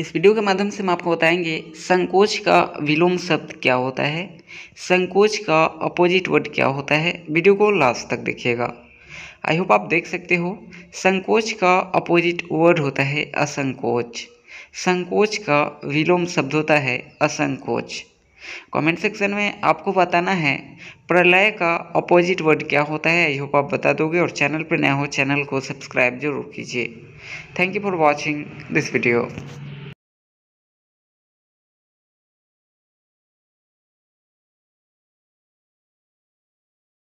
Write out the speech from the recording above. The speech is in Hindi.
इस वीडियो के माध्यम से हम आपको बताएंगे संकोच का विलोम शब्द क्या होता है संकोच का अपोजिट वर्ड क्या होता है वीडियो को लास्ट तक देखिएगा आई होप आप देख सकते हो संकोच का अपोजिट वर्ड होता है असंकोच संकोच का विलोम शब्द होता है असंकोच कमेंट सेक्शन में आपको बताना है प्रलय का अपोजिट वर्ड क्या होता है आई होप आप बता दोगे और चैनल पर नया हो चैनल को सब्सक्राइब जरूर कीजिए thank you for watching this video